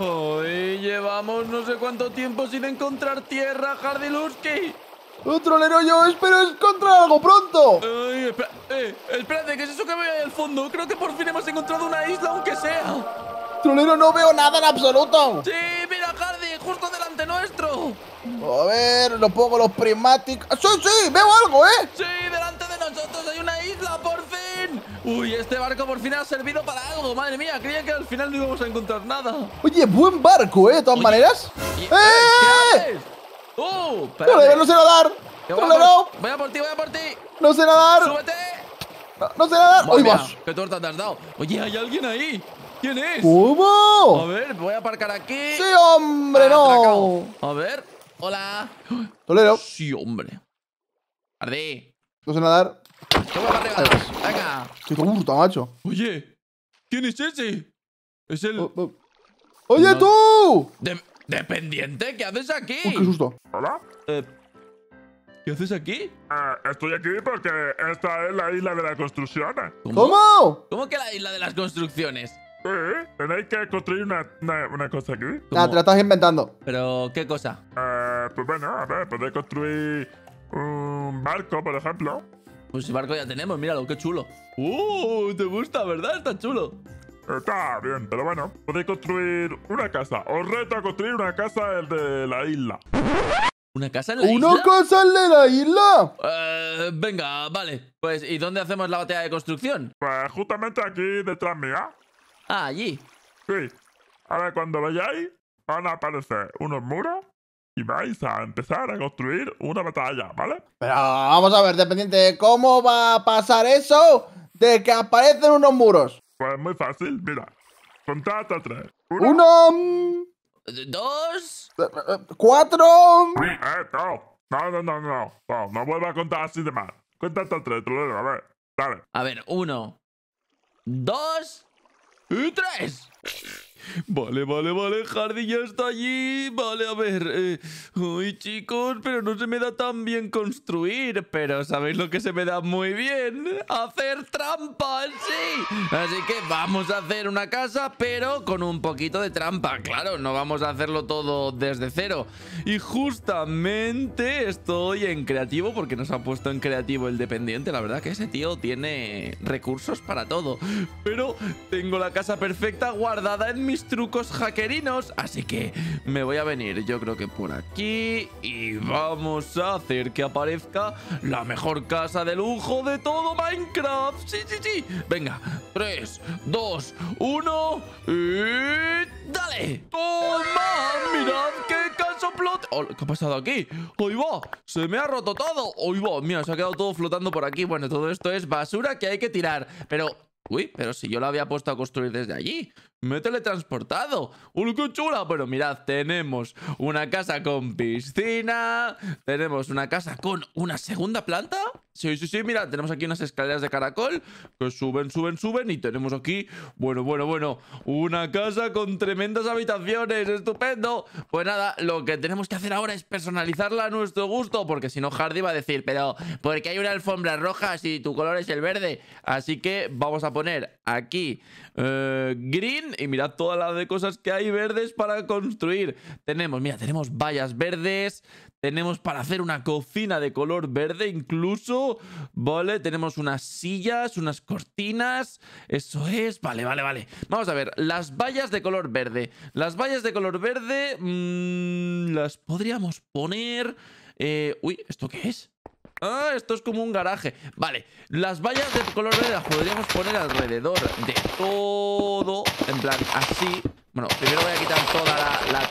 Hoy llevamos no sé cuánto tiempo sin encontrar tierra, Hardy Un trolero yo, espero encontrar algo pronto. espera, eh, espérate, ¿qué es eso que veo ahí al fondo? Creo que por fin hemos encontrado una isla, aunque sea. Trolero, no veo nada en absoluto. Sí, mira, Hardy, justo delante nuestro. A ver, lo pongo los prismáticos. Sí, sí, veo algo, ¿eh? Sí, delante Uy, este barco por fin ha servido para algo Madre mía, creía que al final no íbamos a encontrar nada Oye, buen barco, ¿eh? De todas maneras ¡Eh! eh ¡Uh! ¡No sé nadar! Voy por, por ti, voy a por ti ¡No sé nadar! ¡Súbete! ¡No, no sé nadar! súbete no sé nadar ¡Uy vas! ¡Qué torta te has dado! Oye, hay alguien ahí ¿Quién es? ¿Cómo? A ver, voy a aparcar aquí ¡Sí, hombre, ah, no! A ver, hola Tolero Sí, hombre Arde. No sé nadar Toma para regalas, Venga. Qué Oye, ¿quién es ese? Es el. Oh, oh. ¡Oye, tú! ¿Dependiente? ¿Qué haces aquí? Oh, qué susto. ¿Hola? Eh, ¿Qué haces aquí? Eh, estoy aquí porque esta es la isla de las construcciones. ¿Cómo? ¿Cómo que la isla de las construcciones? Sí, tenéis que construir una, cosa aquí. te la estás inventando. ¿Pero qué cosa? Eh, pues bueno, a ver, podéis construir un barco, por ejemplo. Pues barco ya tenemos, míralo, qué chulo. ¡Uh! Te gusta, ¿verdad? Está chulo. Está bien, pero bueno, podéis construir una casa. Os reto a construir una casa el de la isla. ¿Una casa en la isla? ¿Una casa en la isla? Eh, venga, vale. Pues, ¿y dónde hacemos la batalla de construcción? Pues justamente aquí detrás mía. Ah, allí. Sí. A ver, cuando vayáis, van a aparecer unos muros y vais a empezar a construir una batalla, ¿vale? Pero vamos a ver, dependiente, ¿cómo va a pasar eso de que aparecen unos muros? Pues muy fácil, mira. Contad hasta tres. Uno. Dos. Cuatro. Eh, no. No, no, no, no, no. vuelva a contar así de mal. Cuenta hasta tres, te lo a ver. Dale. A ver, uno. Dos. Y tres. Vale, vale, vale, jardín ya está allí. Vale, a ver. Eh, uy, chicos, pero no se me da tan bien construir. Pero ¿sabéis lo que se me da muy bien? Hacer trampas, sí. Así que vamos a hacer una casa, pero con un poquito de trampa. Claro, no vamos a hacerlo todo desde cero. Y justamente estoy en creativo porque nos ha puesto en creativo el dependiente. La verdad que ese tío tiene recursos para todo. Pero tengo la casa perfecta guardada en mis trucos hackerinos. Así que me voy a venir, yo creo que por aquí. Y vamos a hacer que aparezca la mejor casa de lujo de todo Minecraft. Sí, sí, sí. Venga, 3, 2, 1 y... ¡Dale! ¡Toma! ¡Mirad qué caso oh, ¿Qué ha pasado aquí? ¡Hoy va! ¡Se me ha roto todo! ¡Hoy va! Mira, se ha quedado todo flotando por aquí. Bueno, todo esto es basura que hay que tirar. Pero Uy, pero si yo lo había puesto a construir desde allí. Me he teletransportado. ¡Uy, qué chula! Pero mirad, tenemos una casa con piscina. Tenemos una casa con una segunda planta. Sí, sí, sí, mira, tenemos aquí unas escaleras de caracol que suben, suben, suben y tenemos aquí, bueno, bueno, bueno, una casa con tremendas habitaciones, estupendo. Pues nada, lo que tenemos que hacer ahora es personalizarla a nuestro gusto, porque si no Hardy va a decir, pero porque hay una alfombra roja si tu color es el verde? Así que vamos a poner aquí eh, green y mirad todas las cosas que hay verdes para construir. Tenemos, mira, tenemos vallas verdes, tenemos para hacer una cocina de color verde incluso. ¿vale? Tenemos unas sillas, unas cortinas, eso es, vale, vale, vale. Vamos a ver, las vallas de color verde. Las vallas de color verde mm, las podríamos poner... Eh, uy, ¿esto qué es? Ah, esto es como un garaje Vale, las vallas de color verde las podríamos poner alrededor de todo En plan, así Bueno, primero voy a quitar toda la, la,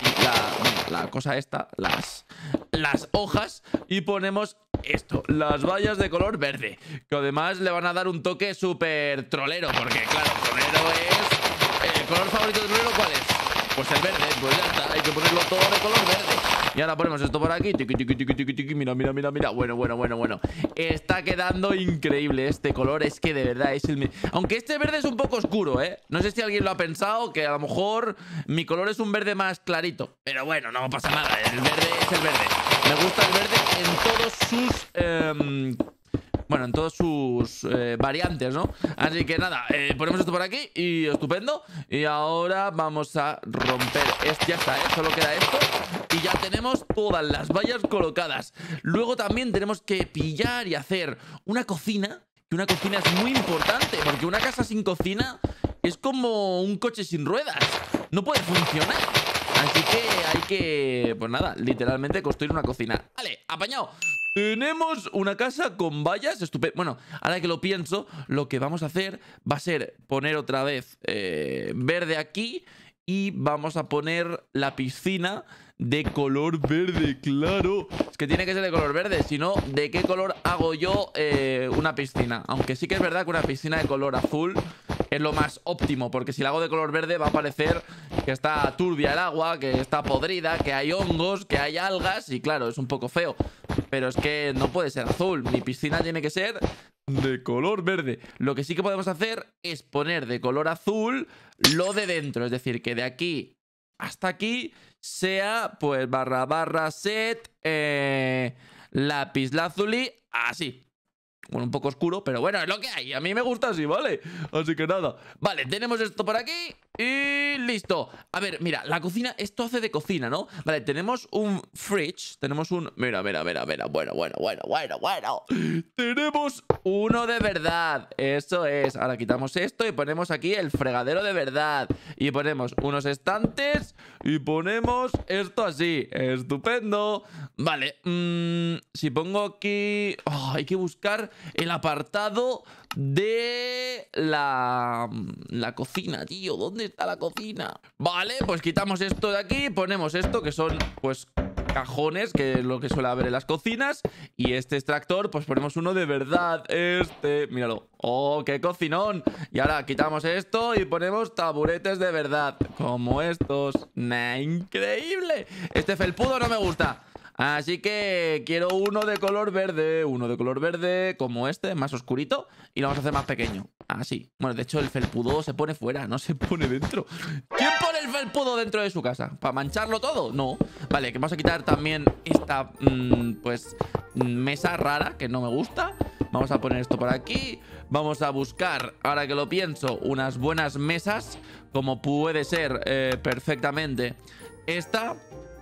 la, cosa esta Las, las hojas Y ponemos esto, las vallas de color verde, que además le van a dar un toque súper trolero, porque claro, trolero es... ¿El color favorito de trolero cuál es? Pues el verde, pues ya está, hay que ponerlo todo de color verde. Y ahora ponemos esto por aquí Mira, mira, mira, mira Bueno, bueno, bueno, bueno Está quedando increíble este color Es que de verdad es el... Aunque este verde es un poco oscuro, ¿eh? No sé si alguien lo ha pensado Que a lo mejor mi color es un verde más clarito Pero bueno, no pasa nada El verde es el verde Me gusta el verde en todos sus... Em, bueno, en todas sus eh, variantes, ¿no? Así que nada, eh, ponemos esto por aquí y estupendo. Y ahora vamos a romper. Este, ya está, ¿eh? Solo queda esto. Y ya tenemos todas las vallas colocadas. Luego también tenemos que pillar y hacer una cocina. Que una cocina es muy importante, porque una casa sin cocina es como un coche sin ruedas. No puede funcionar. Así que hay que, pues nada, literalmente construir una cocina. Vale, apañado. Tenemos una casa con vallas estupendo. Bueno, ahora que lo pienso, lo que vamos a hacer va a ser poner otra vez eh, verde aquí y vamos a poner la piscina de color verde, claro. Es que tiene que ser de color verde, si no, ¿de qué color hago yo eh, una piscina? Aunque sí que es verdad que una piscina de color azul es lo más óptimo, porque si la hago de color verde va a parecer que está turbia el agua, que está podrida, que hay hongos, que hay algas y claro, es un poco feo. Pero es que no puede ser azul. Mi piscina tiene que ser de color verde. Lo que sí que podemos hacer es poner de color azul lo de dentro. Es decir, que de aquí hasta aquí sea pues barra barra set eh, lápiz lazuli así. Bueno, un poco oscuro, pero bueno, es lo que hay. A mí me gusta así, ¿vale? Así que nada. Vale, tenemos esto por aquí. Y listo. A ver, mira, la cocina, esto hace de cocina, ¿no? Vale, tenemos un fridge, tenemos un... Mira, mira, mira, mira, bueno, bueno, bueno, bueno, bueno. Tenemos uno de verdad, eso es. Ahora quitamos esto y ponemos aquí el fregadero de verdad. Y ponemos unos estantes y ponemos esto así. Estupendo. Vale, mm, si pongo aquí... Oh, hay que buscar el apartado de mm, la, cocina, tío. ¿Dónde está la cocina? Vale, pues quitamos esto de aquí, ponemos esto, que son, pues, cajones, que es lo que suele haber en las cocinas. Y este extractor, pues ponemos uno de verdad. Este, míralo. ¡Oh, qué cocinón! Y ahora quitamos esto y ponemos taburetes de verdad. Como estos. ¡Increíble! Este felpudo no me gusta. Así que quiero uno de color verde, uno de color verde como este, más oscurito, y lo vamos a hacer más pequeño. Así. Ah, bueno, de hecho el felpudo se pone fuera, no se pone dentro. ¿Quién pone el felpudo dentro de su casa? ¿Para mancharlo todo? No. Vale, que vamos a quitar también esta, mm, pues, mesa rara que no me gusta. Vamos a poner esto por aquí. Vamos a buscar, ahora que lo pienso, unas buenas mesas, como puede ser eh, perfectamente esta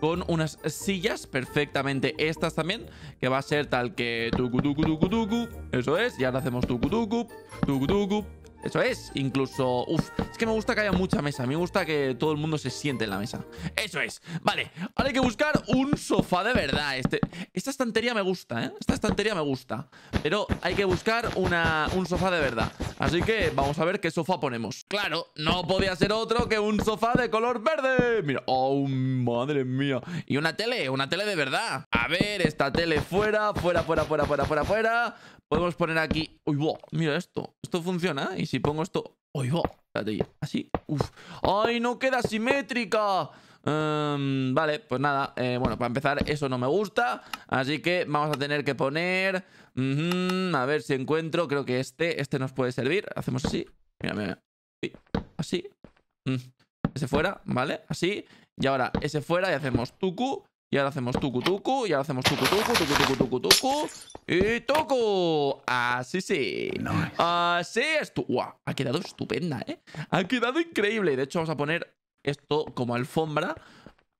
con unas sillas perfectamente estas también, que va a ser tal que tucu tucu tucu tucu, eso es, y ahora hacemos tucu tucu, tucu tucu, eso es. Incluso... Uf, es que me gusta que haya mucha mesa. Me gusta que todo el mundo se siente en la mesa. Eso es. Vale. Ahora hay que buscar un sofá de verdad. Este, esta estantería me gusta, ¿eh? Esta estantería me gusta. Pero hay que buscar un sofá de verdad. Así que vamos a ver qué sofá ponemos. Claro, no podía ser otro que un sofá de color verde. Mira. Oh, madre mía. Y una tele, una tele de verdad. A ver, esta tele fuera, fuera, fuera, fuera, fuera, fuera, fuera. Podemos poner aquí... Uy, wow, mira esto. Esto funciona. Y si si pongo esto... ¡Ay, así. ¡Uf! ¡Ay, no queda simétrica! Em, vale, pues nada, eh, bueno, para empezar eso no me gusta, así que vamos a tener que poner, a ver si encuentro, creo que este, este nos puede servir, hacemos así, mira, mira, así, mm, ese fuera, vale, así, y ahora ese fuera y hacemos tucu, y ahora hacemos tucu tucu. Y ahora hacemos tucu tucu, tucu tucu, tucu tucu. Y tucu. Así sí. Así es. Wow, ha quedado estupenda, ¿eh? Ha quedado increíble. De hecho, vamos a poner esto como alfombra.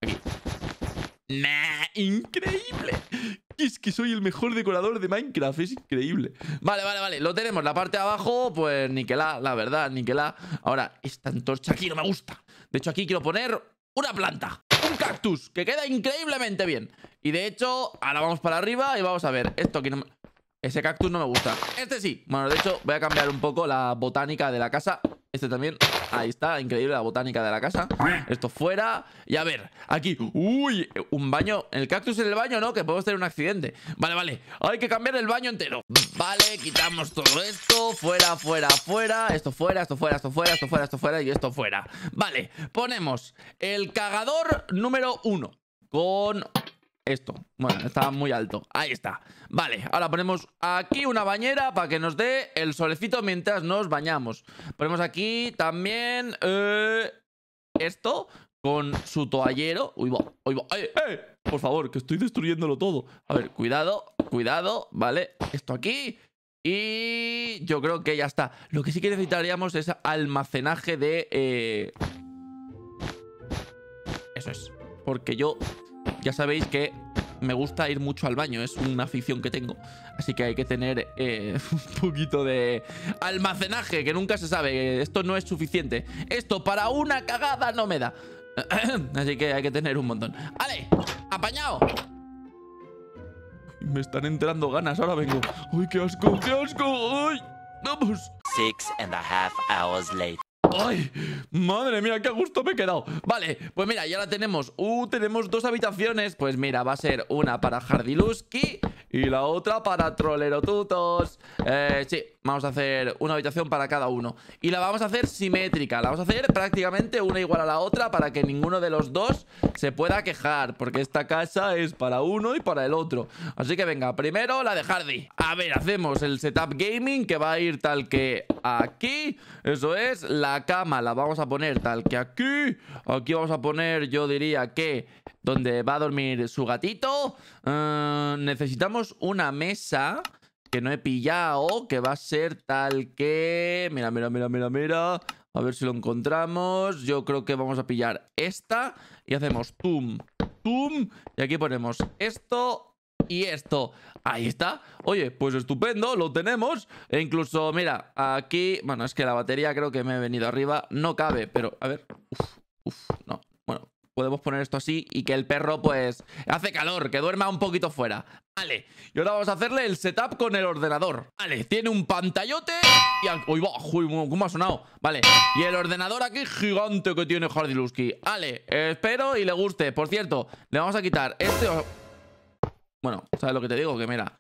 Aquí. Nah, increíble. Es que soy el mejor decorador de Minecraft, es increíble. Vale, vale, vale, lo tenemos. La parte de abajo, pues que la verdad, la. Ahora, esta antorcha aquí no me gusta. De hecho, aquí quiero poner una planta cactus, que queda increíblemente bien. Y de hecho, ahora vamos para arriba y vamos a ver. Esto aquí no... Ese cactus no me gusta. Este sí. Bueno, de hecho, voy a cambiar un poco la botánica de la casa. Este también. Ahí está. Increíble la botánica de la casa. Esto fuera. Y a ver, aquí. Uy, un baño. El cactus en el baño, ¿no? Que podemos tener un accidente. Vale, vale. Hay que cambiar el baño entero. Vale, quitamos todo esto. Fuera, fuera, fuera. Esto fuera, esto fuera, esto fuera, esto fuera, esto fuera y esto fuera. Vale, ponemos el cagador número uno. Con esto, bueno, está muy alto Ahí está, vale, ahora ponemos aquí una bañera para que nos dé el solecito mientras nos bañamos Ponemos aquí también eh, esto con su toallero Uy, va, uy, va, eh! por favor, que estoy destruyéndolo todo A ver, cuidado, cuidado, vale, esto aquí Y yo creo que ya está Lo que sí que necesitaríamos es almacenaje de... Eh, eso es, porque yo ya sabéis que me gusta ir mucho al baño, es una afición que tengo. Así que hay que tener eh, un poquito de almacenaje, que nunca se sabe. Esto no es suficiente. Esto para una cagada no me da. Así que hay que tener un montón. ¡Ale! ¡Apañado! Me están entrando ganas, ahora vengo. ¡Uy, qué asco, qué asco! ¡Vamos! Six and ¡Ay! ¡Madre mía, qué gusto me he quedado! Vale, pues mira, ya la tenemos. ¡Uh! Tenemos dos habitaciones. Pues mira, va a ser una para Jardiluski y la otra para trolerotutos eh, Sí, vamos a hacer una habitación para cada uno Y la vamos a hacer simétrica La vamos a hacer prácticamente una igual a la otra Para que ninguno de los dos se pueda quejar Porque esta casa es para uno y para el otro Así que venga, primero la de Hardy A ver, hacemos el setup gaming Que va a ir tal que aquí Eso es, la cama la vamos a poner tal que aquí Aquí vamos a poner, yo diría que donde va a dormir su gatito. Ah, necesitamos una mesa que no he pillado, que va a ser tal que... Mira, mira, mira, mira, mira. A ver si lo encontramos. Yo creo que vamos a pillar esta y hacemos tum, tum. Y aquí ponemos esto y esto. Ahí está. Oye, pues estupendo, lo tenemos. E incluso, mira, aquí... Bueno, es que la batería creo que me he venido arriba. No cabe, pero... A ver. Uf, uf, no podemos poner esto así y que el perro pues hace calor, que duerma un poquito fuera. Vale, y ahora vamos a hacerle el setup con el ordenador. Vale, tiene un pantallote y... ¡Uy, va! Uy, ¿Cómo ha sonado? Vale, y el ordenador aquí gigante que tiene Hardiluski. Vale, espero y le guste. Por cierto, le vamos a quitar este... Bueno, ¿sabes lo que te digo? Que mira,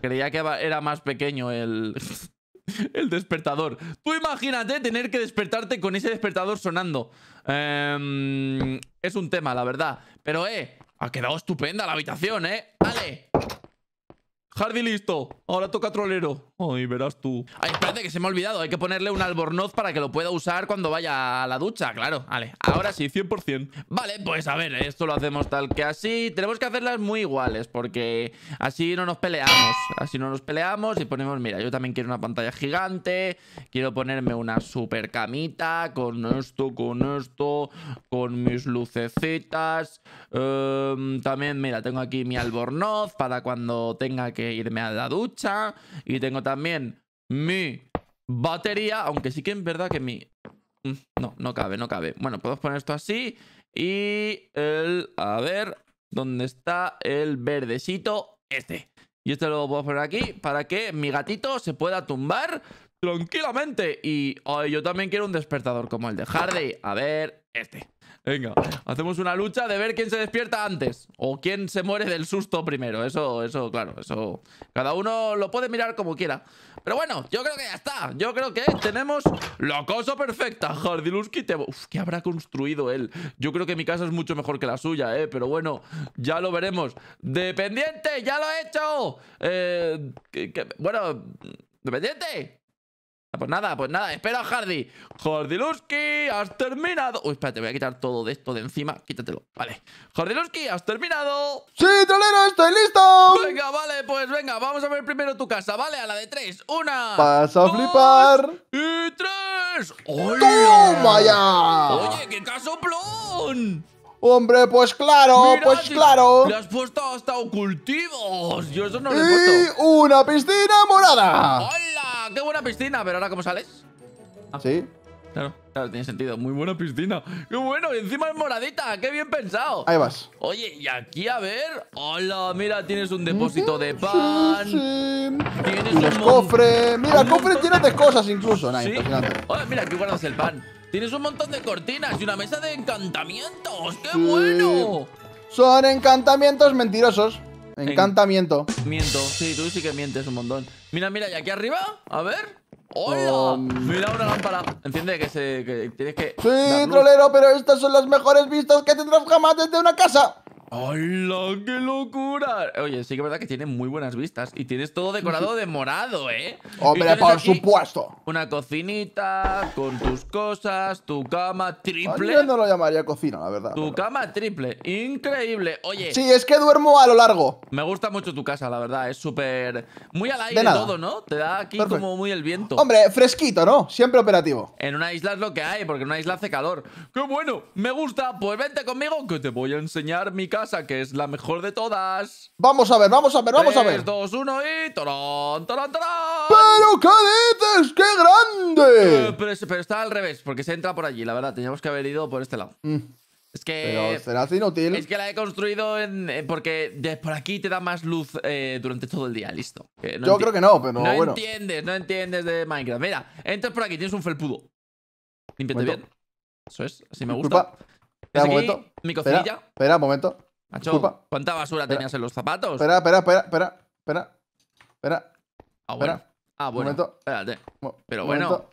creía que era más pequeño el... El despertador. Tú imagínate tener que despertarte con ese despertador sonando. Em, es un tema, la verdad. Pero, eh, ha quedado estupenda la habitación, ¿eh? Vale Hardy listo. Ahora toca trolero. Ay, verás tú. Ay, espérate, que se me ha olvidado. Hay que ponerle un albornoz para que lo pueda usar cuando vaya a la ducha, claro. Vale, ahora sí, 100%. Vale, pues a ver, esto lo hacemos tal que así. Tenemos que hacerlas muy iguales porque así no nos peleamos. Así no nos peleamos y ponemos... Mira, yo también quiero una pantalla gigante. Quiero ponerme una super camita con esto, con esto, con mis lucecitas. Em, también, mira, tengo aquí mi albornoz para cuando tenga que irme a la ducha. Y tengo también mi batería, aunque sí que es verdad que mi... Mm, no, no cabe, no cabe. Bueno, podemos poner esto así. Y el... A ver, ¿dónde está el verdecito? Este. Y este lo puedo poner aquí para que mi gatito se pueda tumbar tranquilamente. Y yo también quiero un despertador como el de Hardy. A ver, este. Venga, hacemos una lucha de ver quién se despierta antes o quién se muere del susto primero. Eso, eso, claro, eso. Cada uno lo puede mirar como quiera. Pero bueno, yo creo que ya está. Yo creo que tenemos la cosa perfecta. Jardiluski te... Uf, ¿qué habrá construido él? Yo creo que mi casa es mucho mejor que la suya, ¿eh? Pero bueno, ya lo veremos. ¡Dependiente! ¡Ya lo he hecho! Eh, bueno, ¡dependiente! Ah, pues nada, pues nada, espera Hardy Jordilusky, has terminado Uy, espérate, voy a quitar todo de esto de encima Quítatelo, vale Jordilusky, has terminado ¡Sí, trolero, estoy listo! Venga, vale, pues venga, vamos a ver primero tu casa Vale, a la de tres, una Vas a flipar Y tres ¡Hola! ¡Toma Oye, qué casoplón Hombre, pues claro, pues claro. Le has puesto hasta cultivos. Yo eso no lo he puesto. una piscina morada. ¡Qué buena piscina! Pero ahora, ¿cómo sales? Ah. sí. Claro, claro, tiene sentido. Muy buena piscina. ¡Qué bueno! Y encima es moradita. ¡Qué bien pensado! Ahí vas. Oye, y aquí, a ver. ¡Hola! Mira, tienes un depósito de pan. Tienes un los Mira, cofre tiene de cosas incluso. ¿Sí? mira, aquí guardas el pan. Tienes un montón de cortinas y una mesa de encantamientos. ¡Qué bueno! Son encantamientos mentirosos. Encantamiento. Miento. Sí, tú sí que mientes un montón. Mira, mira, y aquí arriba, a ver. ¡Hola! Mira una lámpara. Enciende que se. Que tienes que. Sí, trolero, pero estas son las mejores vistas que tendrás jamás desde una casa. ¡Hola! ¡Qué locura! Oye, sí que es verdad que tiene muy buenas vistas. Y tienes todo decorado de morado, ¿eh? Hombre, por supuesto. Una cocinita con tus cosas, tu cama triple. Yo no lo llamaría cocina, la verdad. Tu cama triple. Increíble. Oye. Sí, es que duermo a lo largo. Me gusta mucho tu casa, la verdad. Es súper. Muy al aire todo, ¿no? Te da aquí como muy el viento. Hombre, fresquito, ¿no? Siempre operativo. En una isla es lo que hay, porque en una isla hace calor. ¡Qué bueno! Me gusta. Pues vente conmigo que te voy a enseñar mi casa que es la mejor de todas. Vamos a ver, vamos a ver, vamos a ver. 2, 1 y... ¡Torón, pero qué dices? ¡Qué grande! Eh, pero, está al revés, porque se entra por allí, la verdad. Teníamos que haber ido por este lado. Mm. Es que... Pero será inútil. Es que la he construido en, porque por aquí te da más luz eh, durante todo el día, listo. Yo creo que no, pero bueno. No entiendes, no entiendes de Minecraft. Mira, entras por aquí, tienes un felpudo. Límpiate bien. Eso es, así me gusta. Espera un momento. Mi cocinilla. Espera, espera, un momento. ¿cuánta basura tenías en los zapatos? Espera, espera, espera, espera, espera, espera. Ah, bueno. Ah, bueno. Un momento. Espérate. Pero bueno.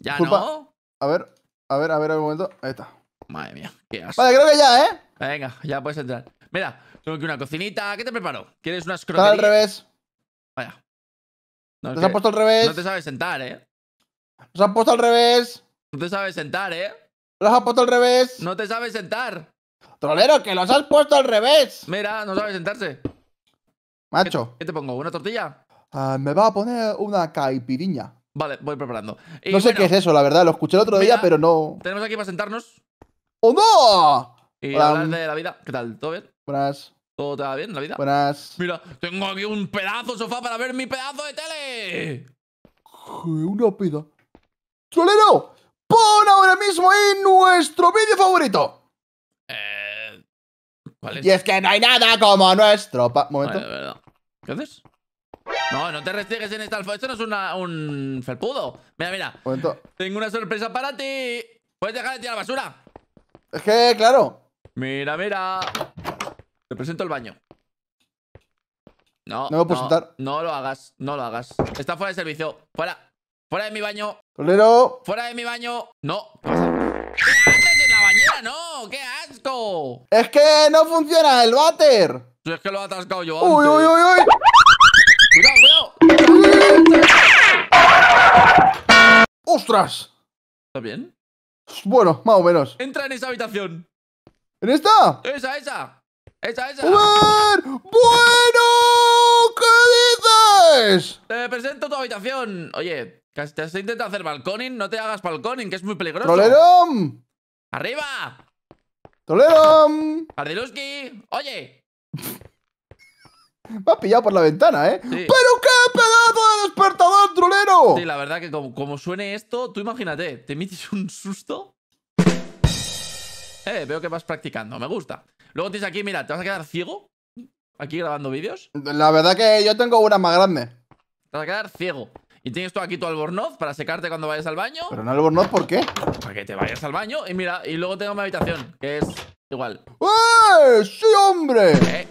¿Ya no? A ver, a ver, a ver, un momento. Ahí está. Madre mía, qué asco. Vale, creo que ya, ¿eh? Venga, ya puedes entrar. Mira, tengo aquí una cocinita. ¿Qué te preparo? ¿Quieres unas Está al revés. Vaya. No, Nos han puesto al revés. No te sabes sentar, ¿eh? Nos han puesto al revés. No te sabes sentar, ¿eh? Nos han puesto al revés. No te sabes sentar. Trolero, que los has puesto al revés. Mira, no sabe sentarse. Macho. ¿Qué, te pongo? ¿Una tortilla? Ah, me va a poner una caipiriña. Vale, voy preparando. no sé qué es eso, la verdad. Lo escuché el otro día, pero no. Tenemos aquí para sentarnos. ¡Oh, no! Y hablar de la vida. ¿Qué tal? ¿Todo bien? Buenas. ¿Todo te va bien la vida? Buenas. Mira, tengo aquí un pedazo de sofá para ver mi pedazo de tele. Una pida. ¡Trolero! ¡Pon ahora mismo en nuestro vídeo favorito! Eh. Y es que no hay nada como nuestro. Pa Momento. ¿Qué haces? No, no te restigues en esta alfa Esto no es una, un felpudo. Mira, mira. Tengo una sorpresa para ti. ¿Puedes dejar de tirar basura? Es que, claro. Mira, mira. Te presento el baño. No, no lo no, lo hagas, no lo hagas. Está fuera de servicio. Fuera. Fuera de mi baño. Tolero. Fuera de mi baño. No. ¿Qué haces eh, en la bañera? No. ¿Qué es que no funciona el váter. Si es que lo he atascado yo antes. Uy, uy, uy, uy. Cuidado, cuidado. ¡Ostras! ¿Está bien? Bueno, más o menos. Entra en esa habitación. ¿En esta? Esa, esa. Esa, esa. ¡Bueno! ¿Qué dices? Te presento tu habitación. Oye, te has intentado hacer balconing, no te hagas balconing, que es muy peligroso. ¡Trolerón! ¡Arriba! ¡Trolero! ¡Ardiluski! ¡Oye! Me pillado por la ventana, ¿eh? ¡Pero qué pedazo de despertador, trolero! Sí, la verdad que como, suene esto, tú imagínate, te metes un susto. Eh, veo que vas practicando, me gusta. Luego tienes aquí, mira, ¿te vas a quedar ciego? Aquí grabando vídeos. La verdad que yo tengo una más grande. Te vas a quedar ciego. Y tienes tú aquí tu albornoz para secarte cuando vayas al baño. ¿Pero no albornoz por qué? Para que te vayas al baño. Y mira, y luego tengo mi habitación, que es igual. ¡Eh! ¡Sí, hombre! ¿Eh?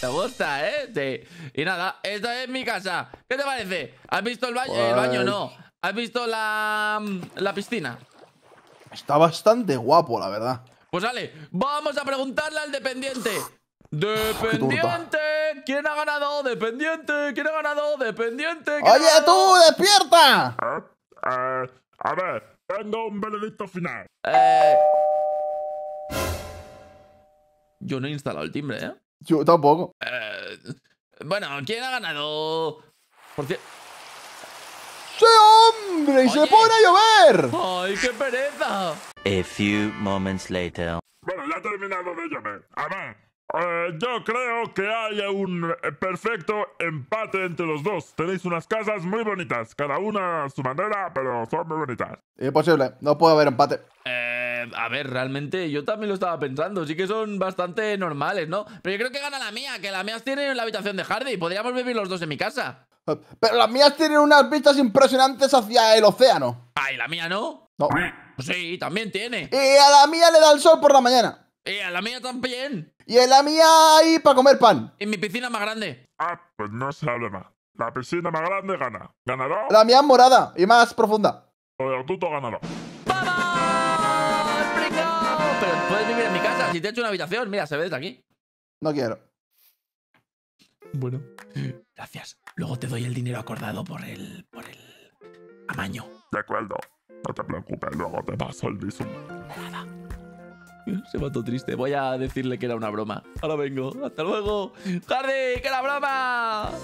Te gusta, ¿eh? Y nada, esta es mi casa. ¿Qué te parece? ¿Has visto el baño? El pues baño no. ¿Has visto la, la piscina? Está bastante guapo, la verdad. Pues vale, vamos a preguntarle al dependiente. Dependiente. ¿Quién ha ganado? Dependiente. ¿Quién ha ganado? Dependiente. Oye, tú, despierta. Eh, eh, a ver, tengo un veredicto final. Eh, yo no he instalado el timbre, ¿eh? Yo tampoco. Bueno, ¿quién ha ganado? ¿Por se ¡Sí, hombre! ¡Y se pone a llover! ¡Ay, qué pereza! A few moments later. Bueno, ya ha terminado de llover. A ver, eh, yo creo que hay un perfecto empate entre los dos. Tenéis unas casas muy bonitas, cada una a su manera, pero son muy bonitas. Imposible, no puedo haber empate. Eh, a ver, realmente yo también lo estaba pensando. Sí que son bastante normales, ¿no? Pero yo creo que gana la mía, que la mía tiene en la habitación de Hardy. Podríamos vivir los dos en mi casa. Pero las mías tienen unas vistas impresionantes hacia el océano. Ay, la mía no? No. Sí, también tiene. Y a la mía le da el sol por la mañana. Y eh, a la mía también. Y en la mía ahí para comer pan. En mi piscina más grande. Ah, pues no se hable más. La piscina más grande gana. ¿Ganará? La mía es morada y más profunda. Pues Pero tú ganará. ¡Vamos! Pero puedes vivir en mi casa. Si te he hecho una habitación, mira, se ve desde aquí. No quiero. Bueno. Gracias. Luego te doy el dinero acordado por el. por el. amaño. De acuerdo. No te preocupes, luego te paso el visum. Nada. Se mató triste. Voy a decirle que era una broma. Ahora vengo. ¡Hasta luego! ¡Jardi! ¡Que era broma!